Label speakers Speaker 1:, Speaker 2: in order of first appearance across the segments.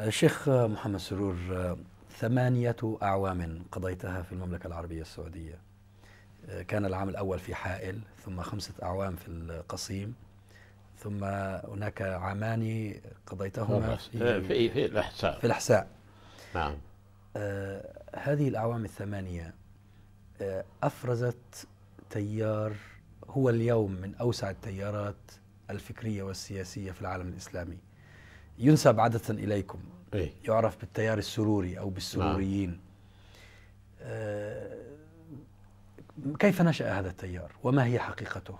Speaker 1: الشيخ محمد سرور ثمانية أعوام قضيتها في المملكة العربية السعودية كان العام الأول في حائل ثم خمسة أعوام في القصيم ثم هناك عامان قضيتهما نعم. في, آه، في,
Speaker 2: في الأحساء في الأحساء
Speaker 1: نعم آه هذه الأعوام الثمانية آه أفرزت تيار هو اليوم من أوسع التيارات الفكرية والسياسية في العالم الإسلامي ينسب عادة إليكم إيه؟ يعرف بالتيار السروري أو بالسروريين نعم. آه كيف نشأ هذا التيار وما هي حقيقته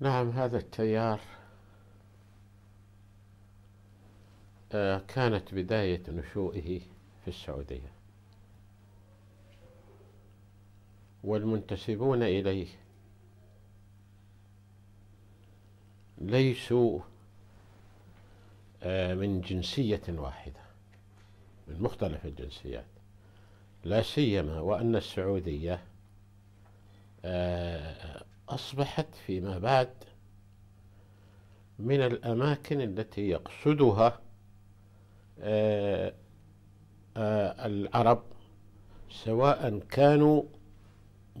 Speaker 2: نعم هذا التيار آه كانت بداية نشوئه في السعودية والمنتسبون إليه ليسوا آه، من جنسية واحدة من مختلف الجنسيات لا سيما وأن السعودية آه، أصبحت فيما بعد من الأماكن التي يقصدها آه، العرب سواء كانوا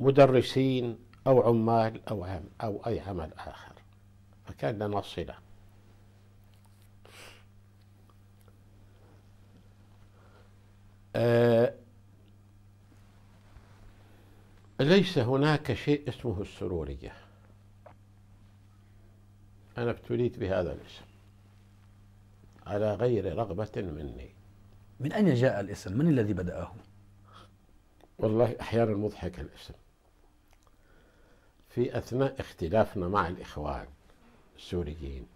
Speaker 2: مدرسين أو عمال أو أو أي عمل آخر فكان لنا صلة آه ليس هناك شيء اسمه السرورية أنا ابتليت بهذا الاسم على غير رغبة مني من أين جاء الاسم؟ من الذي بدأه؟ والله أحيانا مضحك الاسم في أثناء اختلافنا مع الإخوان السوريين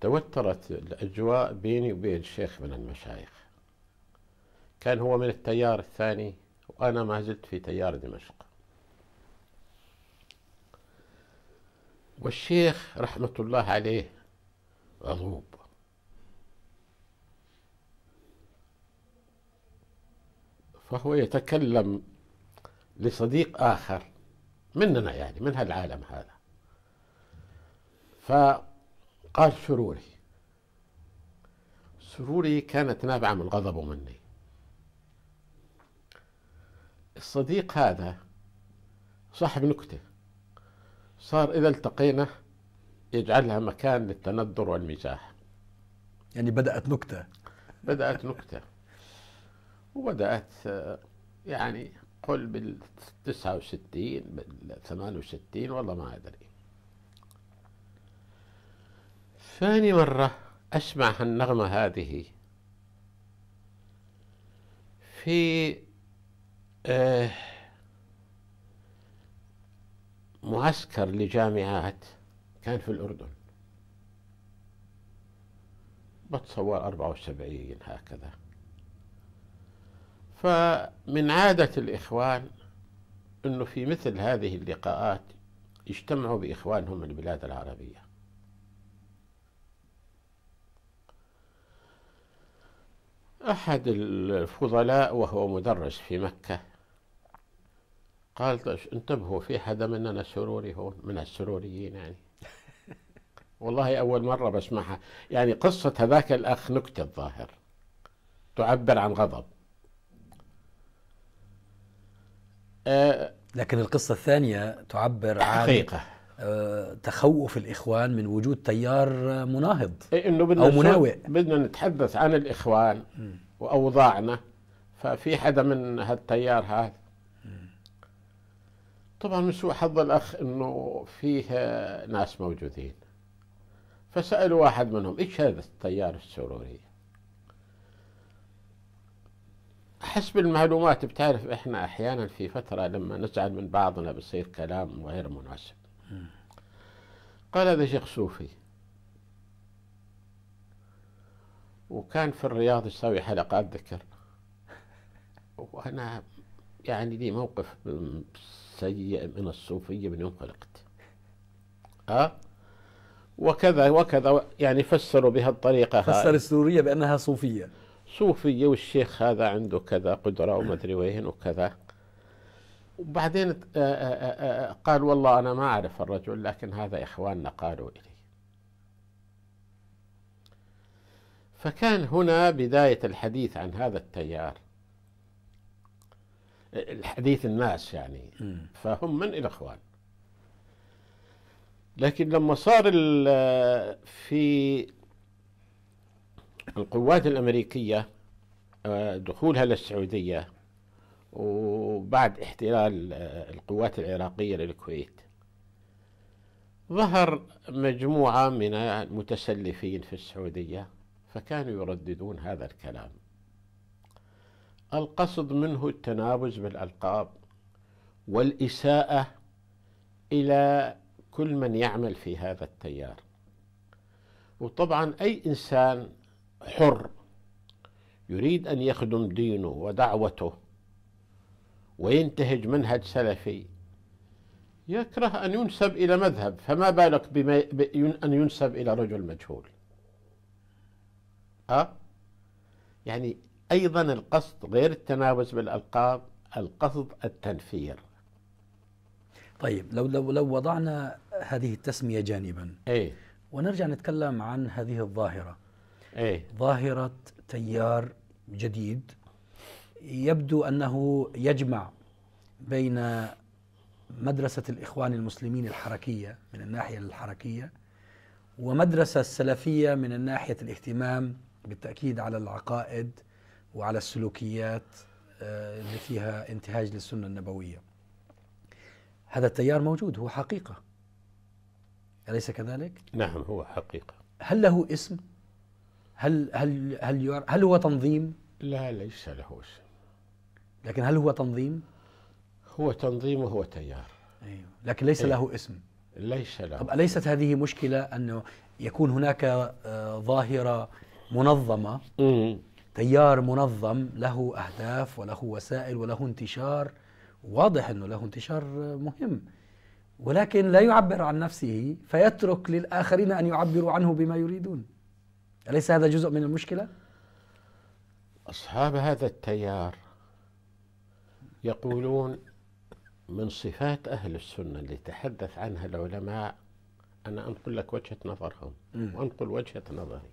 Speaker 2: توترت الأجواء بيني وبين شيخ من المشايخ كان هو من التيار الثاني وأنا ما زلت في تيار دمشق والشيخ رحمة الله عليه غضوب فهو يتكلم لصديق آخر مننا يعني من هالعالم هذا فقال سروري سروري كانت نابعة من غضبه مني الصديق هذا صاحب نكتة صار إذا التقينا يجعلها مكان للتندر والمزاح
Speaker 1: يعني بدأت نكتة بدأت
Speaker 2: نكتة وبدأت آه، يعني قل بال 69 بال 68 والله ما أدري ثاني مرة أسمع النغمة هذه في آه، معسكر لجامعات كان في الأردن بتصور 74 هكذا فمن عادة الإخوان أنه في مثل هذه اللقاءات يجتمعوا بإخوانهم من البلاد العربية أحد الفضلاء وهو مدرس في مكة قال طيب، انتبهوا في حدا مننا سروري هون من السروريين يعني والله أول مرة بسمعها يعني قصة هذاك
Speaker 1: الأخ نكتة الظاهر تعبر عن غضب لكن القصة الثانية تعبر عن حقيقة آه، تخوف الإخوان من وجود تيار مناهض إنه بدنا أو مناوئ
Speaker 2: بدنا نتحدث عن الإخوان وأوضاعنا ففي حدا من هالتيار هذا طبعا من سوء حظ الأخ إنه فيه ناس موجودين فسألوا واحد منهم إيش هذا التيار السروري حسب المعلومات بتعرف احنا احيانا في فتره لما نزعل من بعضنا بصير كلام غير مناسب قال هذا شيخ صوفي وكان في الرياض يسوي حلقات ذكر وانا يعني لي موقف سيء من الصوفيه من يوم خلقت أه؟ وكذا وكذا يعني فسروا بهالطريقه فسر
Speaker 1: السوريه بانها صوفيه
Speaker 2: صوفية والشيخ هذا عنده كذا قدرة وما أدري وين وكذا وبعدين آه، آه، آه، قال والله أنا ما أعرف الرجل لكن هذا إخواننا قالوا إلي فكان هنا بداية الحديث عن هذا التيار الحديث الناس يعني فهم من الإخوان لكن لما صار في القوات الأمريكية آه، دخولها للسعودية وبعد احتلال آه، القوات العراقية للكويت ظهر مجموعة من المتسلفين في السعودية فكانوا يرددون هذا الكلام القصد منه التنابز بالألقاب والإساءة إلى كل من يعمل في هذا التيار وطبعا أي إنسان حر يريد أن يخدم دينه ودعوته وينتهج منهج سلفي يكره أن ينسب إلى مذهب فما بالك بما أن ينسب إلى رجل مجهول أه؟ يعني أيضا القصد غير التناوز بالألقاب
Speaker 1: القصد التنفير طيب لو لو لو وضعنا هذه التسمية جانبا إيه؟ ونرجع نتكلم عن هذه الظاهرة إيه؟ ظاهرة تيار جديد يبدو أنه يجمع بين مدرسة الإخوان المسلمين الحركية من الناحية الحركية ومدرسة السلفية من الناحية الاهتمام بالتأكيد على العقائد وعلى السلوكيات آه، اللي فيها انتهاج للسنة النبوية هذا التيار موجود هو حقيقة أليس كذلك؟ نعم هو حقيقة هل له اسم؟ هل هل هل هل هو تنظيم؟ لا ليس له اسم لكن هل هو تنظيم؟ هو تنظيم وهو تيار ايوه لكن ليس أيوه. له اسم ليس له طب أليست هذه مشكلة أنه يكون هناك آه، ظاهرة منظمة مم. تيار منظم له أهداف وله وسائل وله انتشار واضح أنه له انتشار مهم ولكن لا يعبر عن نفسه فيترك للآخرين أن يعبروا عنه بما يريدون أليس هذا جزء من المشكلة؟
Speaker 2: أصحاب هذا التيار يقولون من صفات أهل السنة اللي تحدث عنها العلماء أنا أنقل لك وجهة نظرهم وأنقل وجهة نظري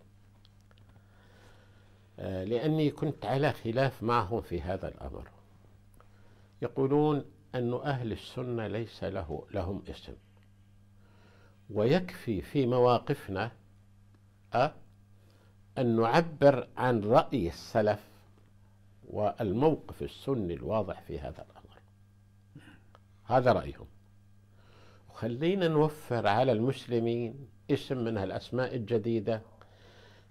Speaker 2: آه، لأني كنت على خلاف معهم في هذا الأمر يقولون أن أهل السنة ليس له لهم اسم ويكفي في مواقفنا أه أن نعبر عن رأي السلف والموقف السني الواضح في هذا الأمر هذا رأيهم وخلينا نوفر على المسلمين اسم من هالأسماء الجديدة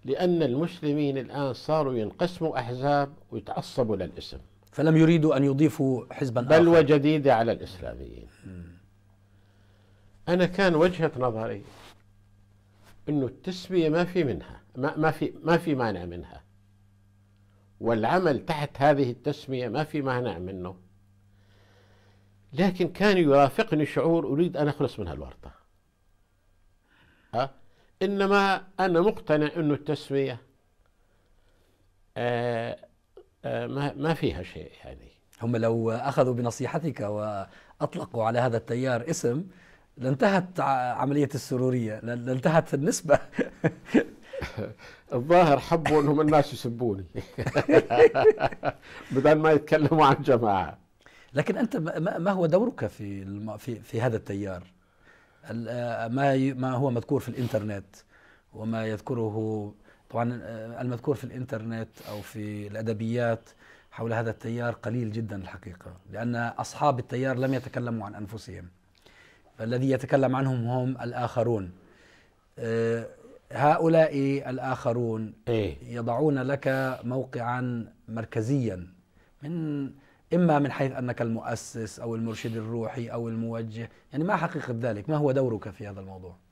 Speaker 2: لأن المسلمين الآن صاروا ينقسموا أحزاب ويتعصبوا للاسم فلم يريدوا أن يضيفوا حزبا بل آخر بل وجديدة على الإسلاميين أنا كان وجهة نظري انه التسميه ما في منها ما, ما في ما في مانع منها والعمل تحت هذه التسميه ما في مانع منه لكن كان يرافقني شعور اريد ان اخلص من هالورطه ها انما انا مقتنع انه التسميه
Speaker 1: آآ آه، آآ آه، ما ما فيها شيء يعني هم لو اخذوا بنصيحتك واطلقوا على هذا التيار اسم لانتهت عملية السرورية لانتهت النسبة الظاهر حبوا انهم الناس يسبوني بدل ما يتكلموا عن جماعة لكن انت ما هو دورك في في في هذا التيار؟ آه، ما ما هو مذكور في الانترنت وما يذكره طبعا آه، المذكور في الانترنت او في الادبيات حول هذا التيار قليل جدا الحقيقه لان اصحاب التيار لم يتكلموا عن انفسهم الذي يتكلم عنهم هم الآخرون آه، هؤلاء الآخرون إيه. يضعون لك موقعا مركزيا من إما من حيث أنك المؤسس أو المرشد الروحي أو الموجه يعني ما حقيقة ذلك ما هو دورك في هذا الموضوع؟